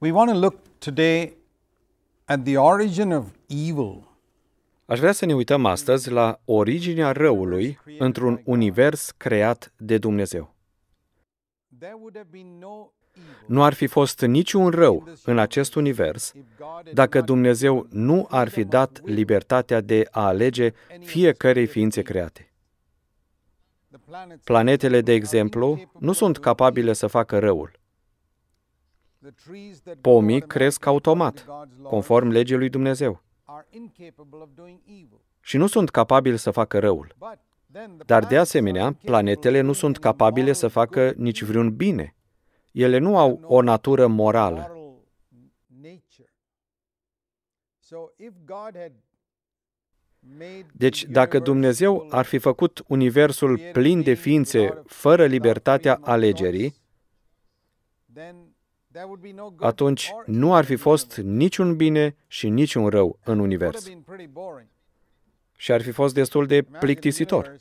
We want to look today at the origin of evil. Aș vrea să ne uităm astăzi la originea răului într-un univers creat de Dumnezeu. Nu ar fi fost niciun rău în acest univers dacă Dumnezeu nu ar fi dat libertatea de a alege fiecarei ființe create. Planetele, de exemplu, nu sunt capabile să facă răul, Pomii cresc automat, conform legii lui Dumnezeu, și nu sunt capabili să facă răul. Dar, de asemenea, planetele nu sunt capabile să facă nici vreun bine. Ele nu au o natură morală. Deci, dacă Dumnezeu ar fi făcut Universul plin de ființe fără libertatea alegerii, atunci nu ar fi fost niciun bine și niciun rău în univers. Și ar fi fost destul de plictisitor.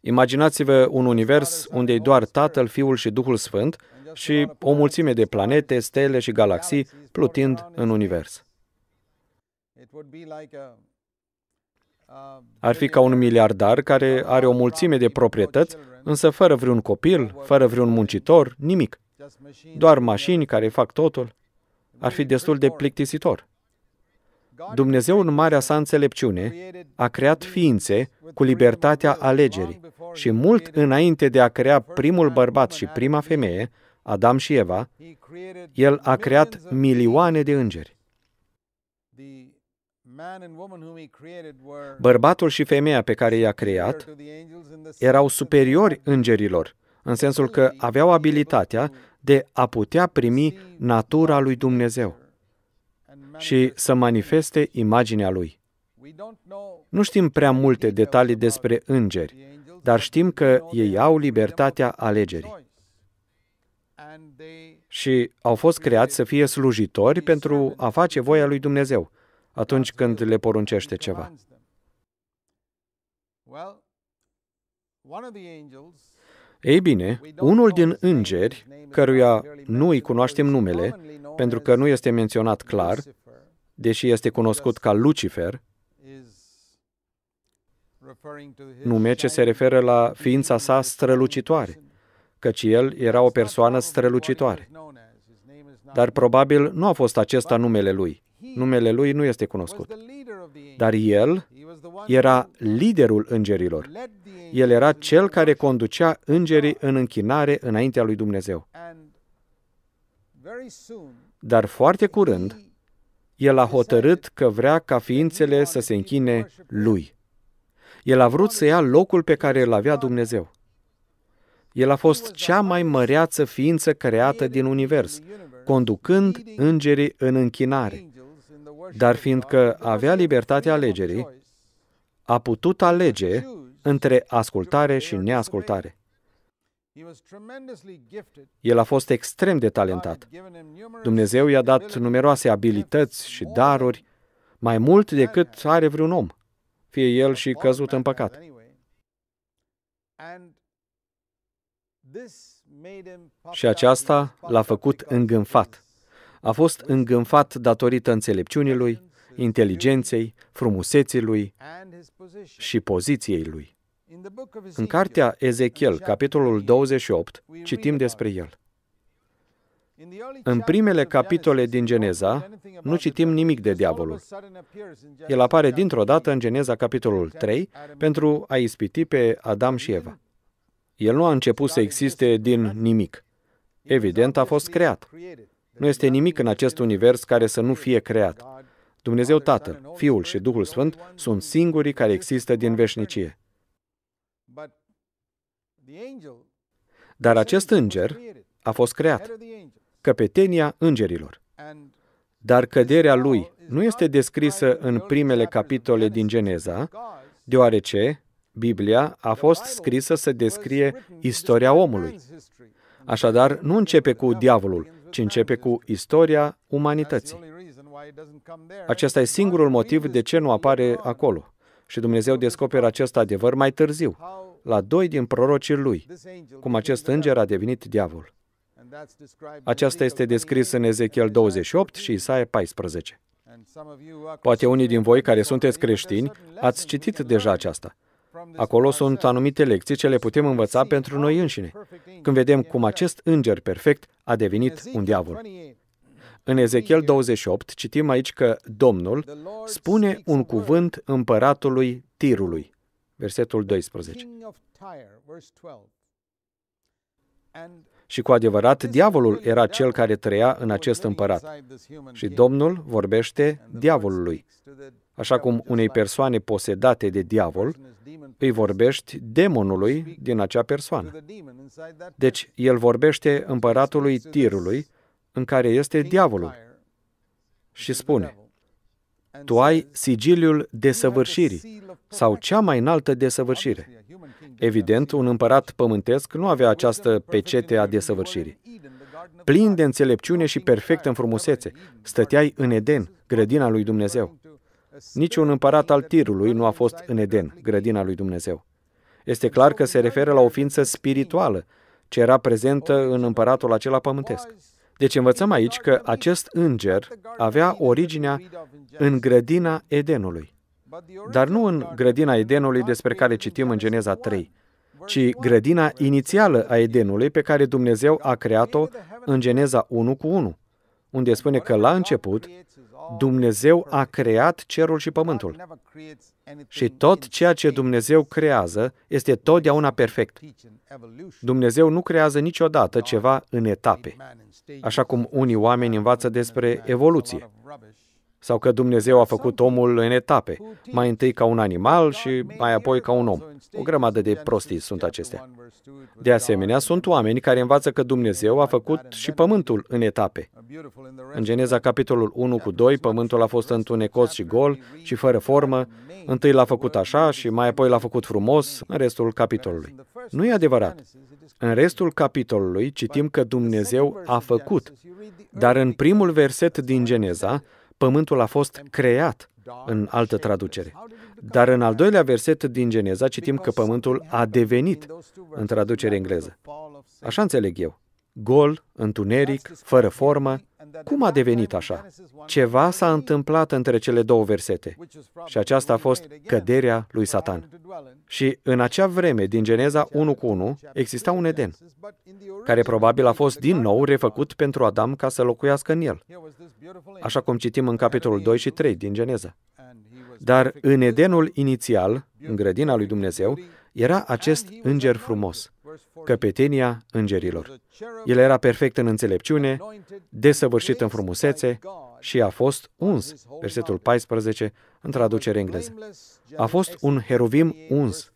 Imaginați-vă un univers unde e doar Tatăl, Fiul și Duhul Sfânt și o mulțime de planete, stele și galaxii plutind în univers. Ar fi ca un miliardar care are o mulțime de proprietăți, însă fără vreun copil, fără vreun muncitor, nimic doar mașini care fac totul, ar fi destul de plictisitor. Dumnezeu în marea sa înțelepciune a creat ființe cu libertatea alegerii și mult înainte de a crea primul bărbat și prima femeie, Adam și Eva, el a creat milioane de îngeri. Bărbatul și femeia pe care i-a creat erau superiori îngerilor, în sensul că aveau abilitatea de a putea primi natura lui Dumnezeu și să manifeste imaginea lui. Nu știm prea multe detalii despre îngeri, dar știm că ei au libertatea alegerii. Și au fost creați să fie slujitori pentru a face voia lui Dumnezeu atunci când le poruncește ceva. Ei bine, unul din îngeri, căruia nu îi cunoaștem numele, pentru că nu este menționat clar, deși este cunoscut ca Lucifer, nume ce se referă la ființa sa strălucitoare, căci el era o persoană strălucitoare. Dar probabil nu a fost acesta numele lui. Numele lui nu este cunoscut. Dar el era liderul îngerilor. El era cel care conducea îngerii în închinare înaintea lui Dumnezeu. Dar foarte curând, el a hotărât că vrea ca ființele să se închine lui. El a vrut să ia locul pe care îl avea Dumnezeu. El a fost cea mai măreață ființă creată din univers, conducând îngerii în închinare. Dar fiindcă avea libertatea alegerii, a putut alege între ascultare și neascultare. El a fost extrem de talentat. Dumnezeu i-a dat numeroase abilități și daruri, mai mult decât are vreun om, fie el și căzut în păcat. Și aceasta l-a făcut îngânfat. A fost îngânfat datorită înțelepciunii lui, inteligenței, frumuseții lui și poziției lui. În cartea Ezechiel, capitolul 28, citim despre el. În primele capitole din Geneza, nu citim nimic de diavolul. El apare dintr-o dată în Geneza, capitolul 3, pentru a ispiti pe Adam și Eva. El nu a început să existe din nimic. Evident, a fost creat. Nu este nimic în acest univers care să nu fie creat. Dumnezeu Tatăl, Fiul și Duhul Sfânt sunt singurii care există din veșnicie. Dar acest înger a fost creat, căpetenia îngerilor. Dar căderea lui nu este descrisă în primele capitole din Geneza, deoarece Biblia a fost scrisă să descrie istoria omului. Așadar, nu începe cu diavolul, ci începe cu istoria umanității. Acesta e singurul motiv de ce nu apare acolo. Și Dumnezeu descoperă acest adevăr mai târziu, la doi din prorocii lui, cum acest înger a devenit diavol. Aceasta este descris în Ezechiel 28 și Isaia 14. Poate unii din voi care sunteți creștini ați citit deja aceasta. Acolo sunt anumite lecții ce le putem învăța pentru noi înșine, când vedem cum acest înger perfect a devenit un diavol. În Ezechiel 28 citim aici că Domnul spune un cuvânt împăratului Tirului. Versetul 12. Și cu adevărat, diavolul era cel care trăia în acest împărat. Și Domnul vorbește diavolului. Așa cum unei persoane posedate de diavol, îi vorbești demonului din acea persoană. Deci, el vorbește împăratului tirului în care este diavolul și spune, tu ai sigiliul desăvârșirii sau cea mai înaltă desăvârșire. Evident, un împărat pământesc nu avea această pecete a desăvârșirii. Plin de înțelepciune și perfect în frumusețe, stăteai în Eden, grădina lui Dumnezeu. Niciun împărat al tirului nu a fost în Eden, grădina lui Dumnezeu. Este clar că se referă la o ființă spirituală, ce era prezentă oh, în împăratul acela pământesc. Deci învățăm aici că acest înger avea originea în grădina Edenului, dar nu în grădina Edenului despre care citim în Geneza 3, ci grădina inițială a Edenului pe care Dumnezeu a creat-o în Geneza 1 cu 1, unde spune că la început Dumnezeu a creat cerul și pământul. Și tot ceea ce Dumnezeu creează este totdeauna perfect. Dumnezeu nu creează niciodată ceva în etape, așa cum unii oameni învață despre evoluție sau că Dumnezeu a făcut omul în etape, mai întâi ca un animal și mai apoi ca un om. O grămadă de prostii sunt acestea. De asemenea, sunt oameni care învață că Dumnezeu a făcut și pământul în etape. În Geneza, capitolul 1 cu 2, pământul a fost întunecos și gol și fără formă, întâi l-a făcut așa și mai apoi l-a făcut frumos în restul capitolului. Nu e adevărat. În restul capitolului citim că Dumnezeu a făcut, dar în primul verset din Geneza, Pământul a fost creat, în altă traducere. Dar în al doilea verset din Geneza citim că pământul a devenit, în traducere engleză. Așa înțeleg eu. Gol, întuneric, fără formă. Cum a devenit așa? Ceva s-a întâmplat între cele două versete. Și aceasta a fost căderea lui Satan. Și în acea vreme, din Geneza 1 cu 1, exista un Eden, care probabil a fost din nou refăcut pentru Adam ca să locuiască în el, așa cum citim în capitolul 2 și 3 din Geneza. Dar în Edenul inițial, în grădina lui Dumnezeu, era acest înger frumos, căpetenia îngerilor. El era perfect în înțelepciune, desăvârșit în frumusețe și a fost uns, versetul 14, în traducere engleză. A fost un heruvim uns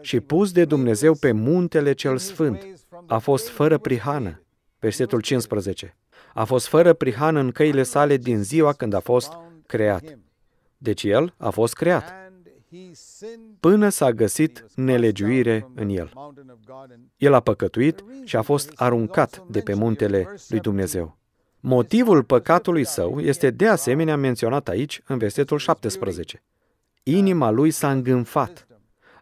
și pus de Dumnezeu pe muntele cel sfânt. A fost fără prihană. Versetul 15. A fost fără prihană în căile sale din ziua când a fost creat. Deci el a fost creat până s-a găsit nelegiuire în el. El a păcătuit și a fost aruncat de pe muntele lui Dumnezeu. Motivul păcatului său este de asemenea menționat aici, în versetul 17. Inima lui s-a îngânfat,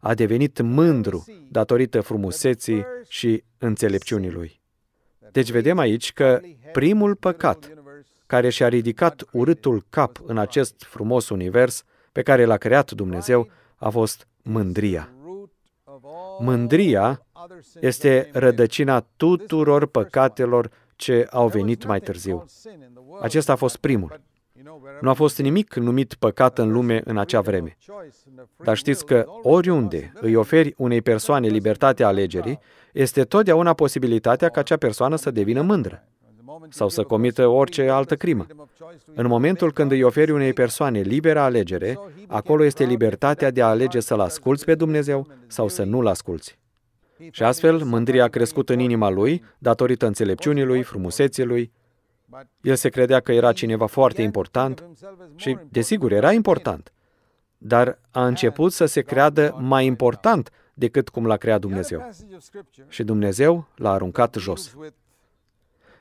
a devenit mândru datorită frumuseții și înțelepciunii lui. Deci vedem aici că primul păcat care și-a ridicat urâtul cap în acest frumos univers pe care l-a creat Dumnezeu a fost mândria. Mândria este rădăcina tuturor păcatelor ce au venit mai târziu. Acesta a fost primul. Nu a fost nimic numit păcat în lume în acea vreme. Dar știți că oriunde îi oferi unei persoane libertatea alegerii, este totdeauna posibilitatea ca acea persoană să devină mândră sau să comită orice altă crimă. În momentul când îi oferi unei persoane liberă alegere, acolo este libertatea de a alege să-L asculți pe Dumnezeu sau să nu-L asculți. Și astfel, mândria a crescut în inima lui, datorită înțelepciunii lui, frumuseții lui. El se credea că era cineva foarte important și, desigur, era important, dar a început să se creadă mai important decât cum l-a creat Dumnezeu. Și Dumnezeu l-a aruncat jos.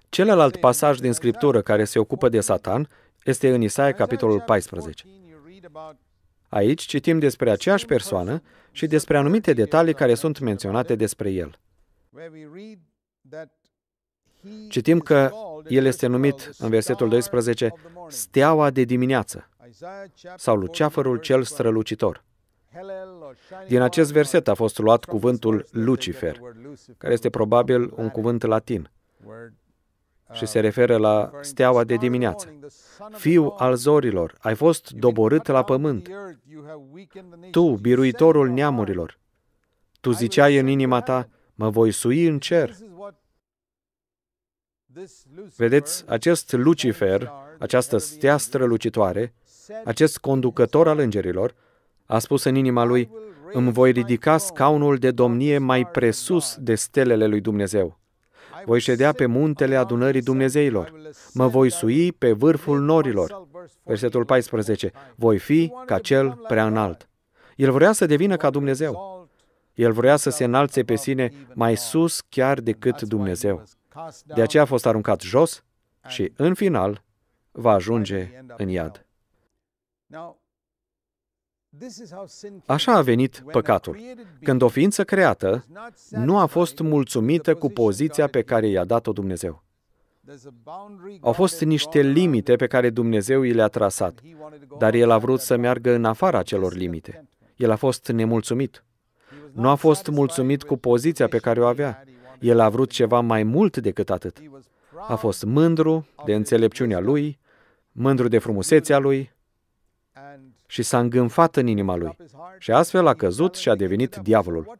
Celălalt pasaj din Scriptură care se ocupă de Satan este în Isaia, capitolul 14. Aici citim despre aceeași persoană și despre anumite detalii care sunt menționate despre el. Citim că el este numit, în versetul 12, steaua de dimineață sau luceafărul cel strălucitor. Din acest verset a fost luat cuvântul Lucifer, care este probabil un cuvânt latin, și se referă la steaua de dimineață. Fiu al zorilor, ai fost doborât la pământ. Tu, biruitorul neamurilor, tu ziceai în inima ta, mă voi sui în cer. Vedeți, acest Lucifer, această stea strălucitoare, acest conducător al îngerilor, a spus în inima lui, îmi voi ridica scaunul de domnie mai presus de stelele lui Dumnezeu. Voi ședea pe muntele adunării Dumnezeilor. Mă voi sui pe vârful norilor. Versetul 14. Voi fi ca cel prea înalt. El vrea să devină ca Dumnezeu. El vrea să se înalțe pe sine mai sus chiar decât Dumnezeu. De aceea a fost aruncat jos și, în final, va ajunge în iad. Așa a venit păcatul, când o ființă creată nu a fost mulțumită cu poziția pe care i-a dat-o Dumnezeu. Au fost niște limite pe care Dumnezeu i le-a trasat, dar el a vrut să meargă în afara acelor limite. El a fost nemulțumit. Nu a fost mulțumit cu poziția pe care o avea. El a vrut ceva mai mult decât atât. A fost mândru de înțelepciunea lui, mândru de frumusețea lui, și s-a îngânfat în inima lui. Și astfel a căzut și a devenit diavolul.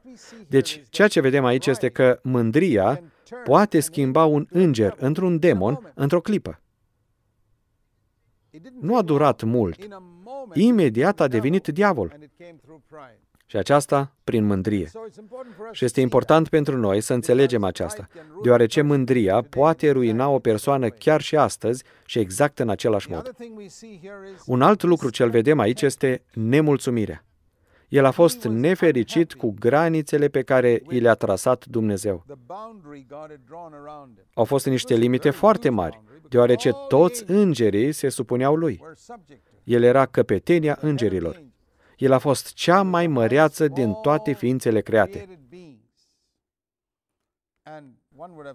Deci, ceea ce vedem aici este că mândria poate schimba un înger într-un demon într-o clipă. Nu a durat mult. Imediat a devenit diavol. Și aceasta prin mândrie. Și este important pentru noi să înțelegem aceasta, deoarece mândria poate ruina o persoană chiar și astăzi și exact în același mod. Un alt lucru ce îl vedem aici este nemulțumirea. El a fost nefericit cu granițele pe care i le-a trasat Dumnezeu. Au fost niște limite foarte mari, deoarece toți îngerii se supuneau lui. El era căpetenia îngerilor. El a fost cea mai măreață din toate ființele create.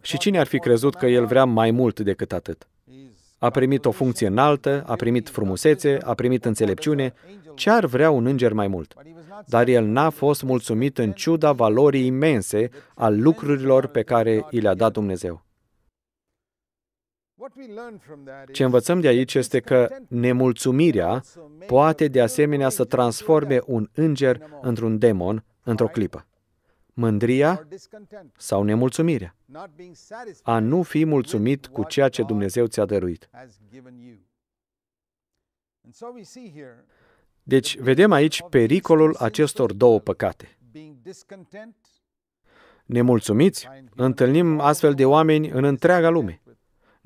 Și cine ar fi crezut că el vrea mai mult decât atât? A primit o funcție înaltă, a primit frumusețe, a primit înțelepciune. Ce ar vrea un înger mai mult? Dar el n-a fost mulțumit în ciuda valorii imense a lucrurilor pe care i le-a dat Dumnezeu. Ce învățăm de aici este că nemulțumirea poate de asemenea să transforme un înger într-un demon într-o clipă. Mândria sau nemulțumirea. A nu fi mulțumit cu ceea ce Dumnezeu ți-a dăruit. Deci, vedem aici pericolul acestor două păcate. Nemulțumiți, întâlnim astfel de oameni în întreaga lume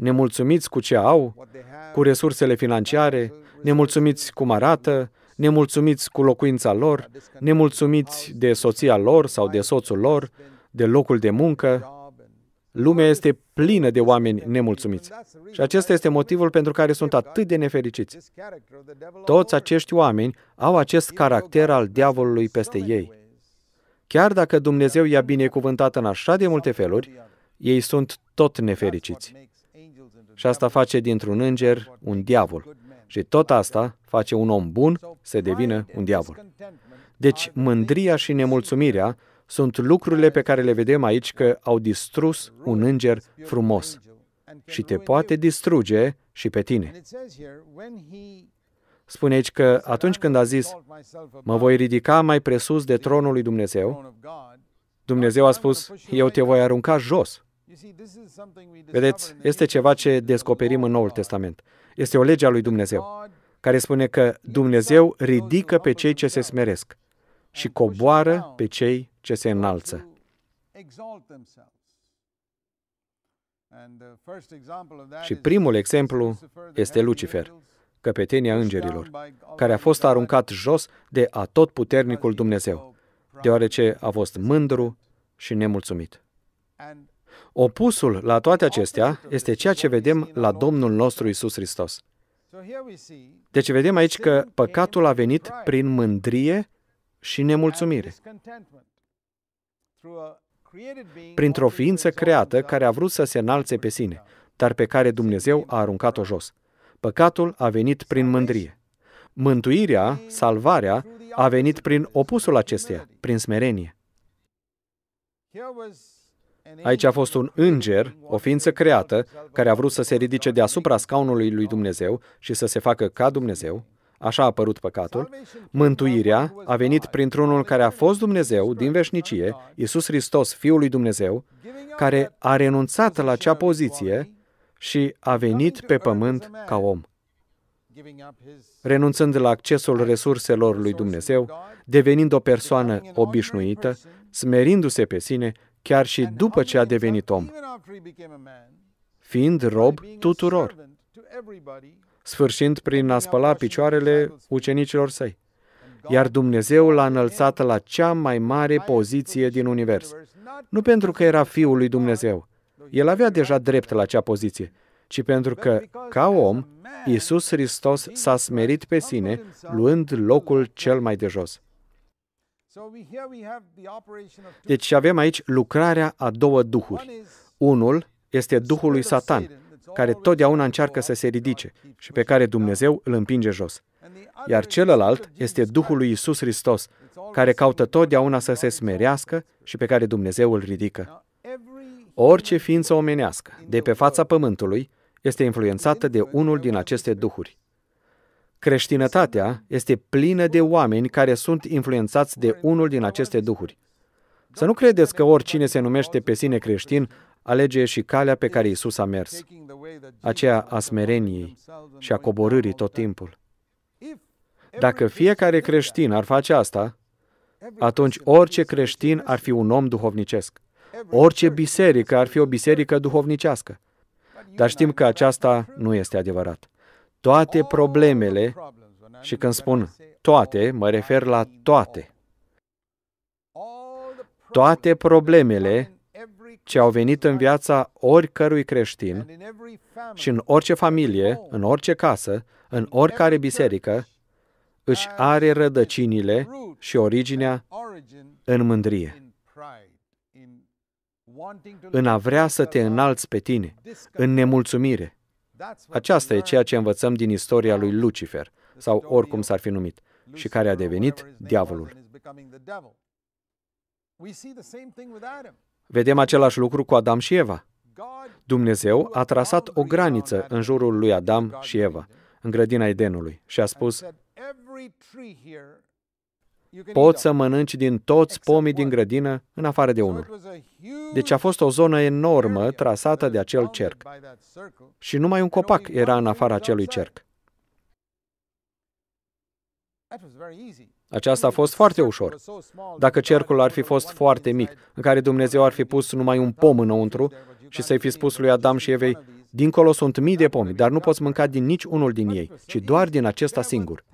nemulțumiți cu ce au, cu resursele financiare, nemulțumiți cum arată, nemulțumiți cu locuința lor, nemulțumiți de soția lor sau de soțul lor, de locul de muncă. Lumea este plină de oameni nemulțumiți. Și acesta este motivul pentru care sunt atât de nefericiți. Toți acești oameni au acest caracter al diavolului peste ei. Chiar dacă Dumnezeu i-a binecuvântat în așa de multe feluri, ei sunt tot nefericiți și asta face dintr-un înger un diavol. Și tot asta face un om bun să devină un diavol. Deci, mândria și nemulțumirea sunt lucrurile pe care le vedem aici că au distrus un înger frumos și te poate distruge și pe tine. Spune aici că atunci când a zis, mă voi ridica mai presus de tronul lui Dumnezeu, Dumnezeu a spus, eu te voi arunca jos. Vedeți, este ceva ce descoperim în Noul Testament. Este o lege a lui Dumnezeu, care spune că Dumnezeu ridică pe cei ce se smeresc și coboară pe cei ce se înalță. Și primul exemplu este Lucifer, căpetenia îngerilor, care a fost aruncat jos de atotputernicul Dumnezeu, deoarece a fost mândru și nemulțumit. Opusul la toate acestea este ceea ce vedem la Domnul nostru Isus Hristos. Deci vedem aici că păcatul a venit prin mândrie și nemulțumire. Printr-o ființă creată care a vrut să se înalțe pe sine, dar pe care Dumnezeu a aruncat-o jos. Păcatul a venit prin mândrie. Mântuirea, salvarea, a venit prin opusul acesteia, prin smerenie. Aici a fost un înger, o ființă creată, care a vrut să se ridice deasupra scaunului lui Dumnezeu și să se facă ca Dumnezeu. Așa a apărut păcatul. Mântuirea a venit printr-unul care a fost Dumnezeu din veșnicie, Iisus Hristos, Fiul lui Dumnezeu, care a renunțat la acea poziție și a venit pe pământ ca om. Renunțând la accesul resurselor lui Dumnezeu, devenind o persoană obișnuită, smerindu-se pe sine chiar și după ce a devenit om, fiind rob tuturor, sfârșind prin a spăla picioarele ucenicilor săi. Iar Dumnezeu l-a înălțat la cea mai mare poziție din univers. Nu pentru că era Fiul lui Dumnezeu, el avea deja drept la acea poziție, ci pentru că, ca om, Iisus Hristos s-a smerit pe sine, luând locul cel mai de jos. Deci avem aici lucrarea a două duhuri. Unul este duhul lui Satan, care totdeauna încearcă să se ridice și pe care Dumnezeu îl împinge jos. Iar celălalt este Duhul lui Isus Hristos, care caută totdeauna să se smerească și pe care Dumnezeu îl ridică. Orice ființă omenească de pe fața pământului este influențată de unul din aceste duhuri. Creștinătatea este plină de oameni care sunt influențați de unul din aceste duhuri. Să nu credeți că oricine se numește pe sine creștin alege și calea pe care Isus a mers, aceea a smereniei și a coborârii tot timpul. Dacă fiecare creștin ar face asta, atunci orice creștin ar fi un om duhovnicesc. Orice biserică ar fi o biserică duhovnicească. Dar știm că aceasta nu este adevărat toate problemele, și când spun toate, mă refer la toate, toate problemele ce au venit în viața oricărui creștin și în orice familie, în orice casă, în oricare biserică, își are rădăcinile și originea în mândrie. În a vrea să te înalți pe tine, în nemulțumire, aceasta e ceea ce învățăm din istoria lui Lucifer, sau oricum s-ar fi numit, și care a devenit diavolul. Vedem același lucru cu Adam și Eva. Dumnezeu a trasat o graniță în jurul lui Adam și Eva, în grădina Edenului, și a spus, Poți să mănânci din toți pomii din grădină, în afară de unul. Deci a fost o zonă enormă trasată de acel cerc. Și numai un copac era în afara acelui cerc. Aceasta a fost foarte ușor. Dacă cercul ar fi fost foarte mic, în care Dumnezeu ar fi pus numai un pom înăuntru și să-i fi spus lui Adam și Evei, Dincolo sunt mii de pomi, dar nu poți mânca din nici unul din ei, ci doar din acesta singur.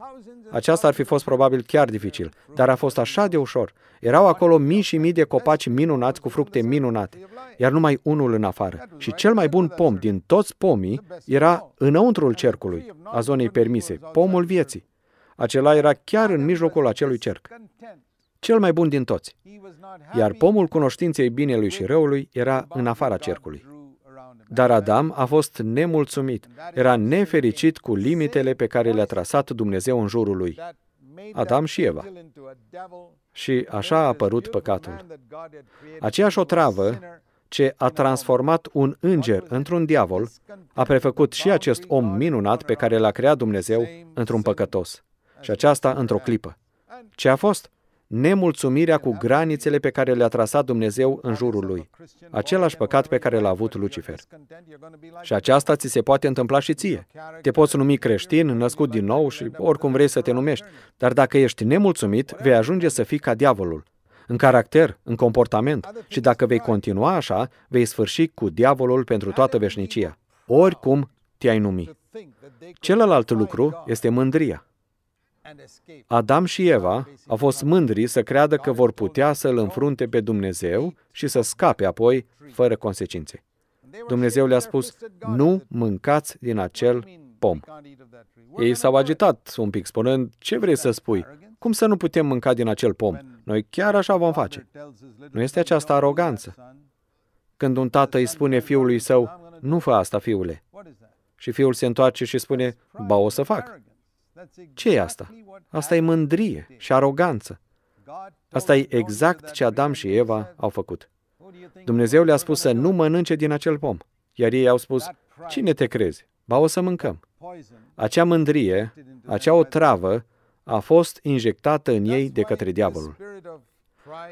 Aceasta ar fi fost probabil chiar dificil, dar a fost așa de ușor. Erau acolo mii și mii de copaci minunați cu fructe minunate, iar numai unul în afară. Și cel mai bun pom din toți pomii era înăuntrul cercului, a zonei permise, pomul vieții. Acela era chiar în mijlocul acelui cerc cel mai bun din toți. Iar pomul cunoștinței binelui și răului era în afara cercului. Dar Adam a fost nemulțumit, era nefericit cu limitele pe care le-a trasat Dumnezeu în jurul lui. Adam și Eva. Și așa a apărut păcatul. Aceeași otravă ce a transformat un înger într-un diavol, a prefăcut și acest om minunat pe care l-a creat Dumnezeu într-un păcătos. Și aceasta într-o clipă. Ce a fost? nemulțumirea cu granițele pe care le-a trasat Dumnezeu în jurul lui, același păcat pe care l-a avut Lucifer. Și aceasta ți se poate întâmpla și ție. Te poți numi creștin, născut din nou și oricum vrei să te numești, dar dacă ești nemulțumit, vei ajunge să fii ca diavolul, în caracter, în comportament. Și dacă vei continua așa, vei sfârși cu diavolul pentru toată veșnicia. Oricum te-ai numi. Celălalt lucru este mândria. Adam și Eva au fost mândri să creadă că vor putea să-L înfrunte pe Dumnezeu și să scape apoi fără consecințe. Dumnezeu le-a spus, nu mâncați din acel pom. Ei s-au agitat un pic, spunând, ce vrei să spui? Cum să nu putem mânca din acel pom? Noi chiar așa vom face. Nu este această aroganță. Când un tată îi spune fiului său, nu fă asta, fiule. Și fiul se întoarce și spune, ba, o să fac ce e asta? Asta e mândrie și aroganță. Asta e exact ce Adam și Eva au făcut. Dumnezeu le-a spus să nu mănânce din acel pom, iar ei au spus, cine te crezi? Ba o să mâncăm. Acea mândrie, acea otravă, a fost injectată în ei de către diavolul.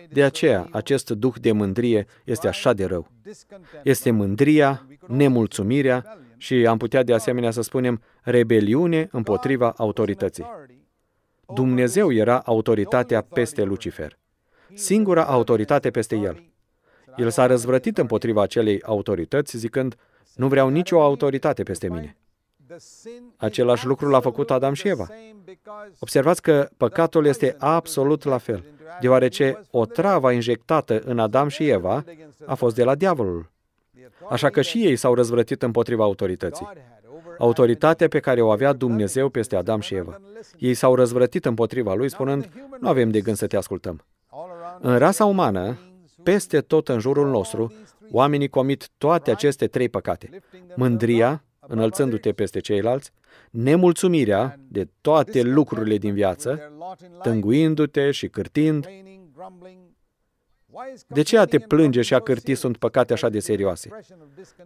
De aceea, acest duh de mândrie este așa de rău. Este mândria, nemulțumirea și am putea de asemenea să spunem rebeliune împotriva autorității. Dumnezeu era autoritatea peste Lucifer, singura autoritate peste el. El s-a răzvrătit împotriva acelei autorități zicând, nu vreau nicio autoritate peste mine. Același lucru l-a făcut Adam și Eva. Observați că păcatul este absolut la fel, deoarece o travă injectată în Adam și Eva a fost de la diavolul așa că și ei s-au răzvrătit împotriva autorității. Autoritatea pe care o avea Dumnezeu peste Adam și Eva. Ei s-au răzvrătit împotriva lui, spunând, nu avem de gând să te ascultăm. În rasa umană, peste tot în jurul nostru, oamenii comit toate aceste trei păcate. Mândria, înălțându-te peste ceilalți, nemulțumirea de toate lucrurile din viață, tânguindu-te și cârtind, de ce a te plânge și a cârti sunt păcate așa de serioase?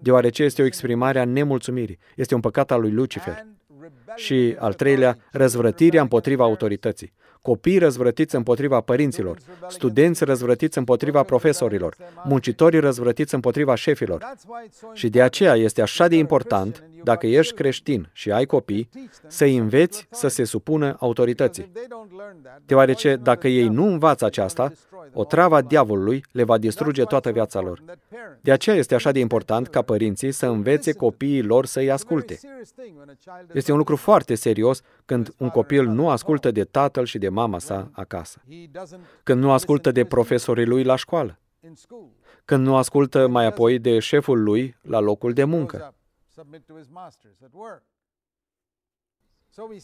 Deoarece este o exprimare a nemulțumirii. Este un păcat al lui Lucifer. Și al treilea, răzvrătirea împotriva autorității copii răzvrătiți împotriva părinților, studenți răzvrătiți împotriva profesorilor, muncitori, răzvrătiți împotriva șefilor. Și de aceea este așa de important, dacă ești creștin și ai copii, să i înveți să se supună autorității. Deoarece dacă ei nu învață aceasta, o travă diavolului le va distruge toată viața lor. De aceea este așa de important ca părinții să învețe copiii lor să i asculte. Este un lucru foarte serios când un copil nu ascultă de tatăl și de mama sa acasă, când nu ascultă de profesorii lui la școală, când nu ascultă mai apoi de șeful lui la locul de muncă.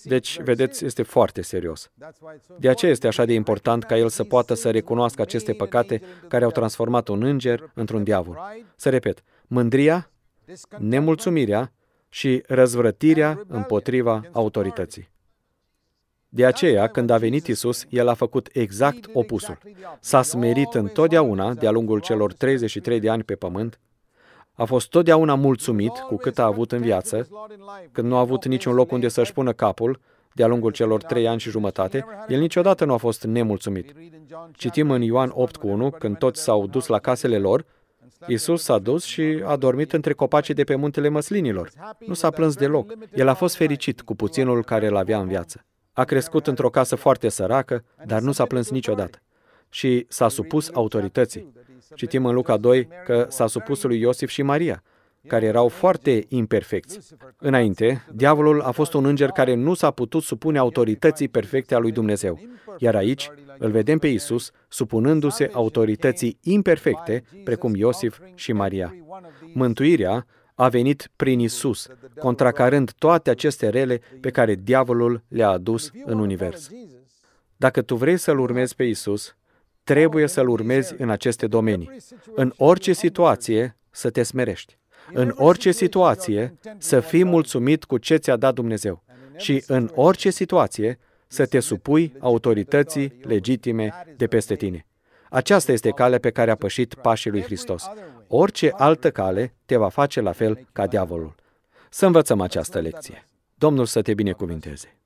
Deci, vedeți, este foarte serios. De aceea este așa de important ca el să poată să recunoască aceste păcate care au transformat un înger într-un diavol. Să repet, mândria, nemulțumirea și răzvrătirea împotriva autorității. De aceea, când a venit Isus, el a făcut exact opusul. S-a smerit întotdeauna de-a lungul celor 33 de ani pe pământ, a fost totdeauna mulțumit cu cât a avut în viață, când nu a avut niciun loc unde să-și pună capul, de-a lungul celor trei ani și jumătate, el niciodată nu a fost nemulțumit. Citim în Ioan 8 cu 1, când toți s-au dus la casele lor, Isus s-a dus și a dormit între copacii de pe muntele măslinilor. Nu s-a plâns deloc. El a fost fericit cu puținul care îl avea în viață. A crescut într-o casă foarte săracă, dar nu s-a plâns niciodată și s-a supus autorității. Citim în Luca 2 că s-a supus lui Iosif și Maria, care erau foarte imperfecți. Înainte, diavolul a fost un înger care nu s-a putut supune autorității perfecte a lui Dumnezeu. Iar aici îl vedem pe Isus supunându-se autorității imperfecte, precum Iosif și Maria. Mântuirea a venit prin Isus, contracarând toate aceste rele pe care diavolul le-a adus în univers. Dacă tu vrei să-L urmezi pe Isus, trebuie să-L urmezi în aceste domenii. În orice situație, să te smerești. În orice situație, să fii mulțumit cu ce ți-a dat Dumnezeu. Și în orice situație, să te supui autorității legitime de peste tine. Aceasta este calea pe care a pășit pașii lui Hristos. Orice altă cale te va face la fel ca diavolul. Să învățăm această lecție. Domnul să te binecuvinteze!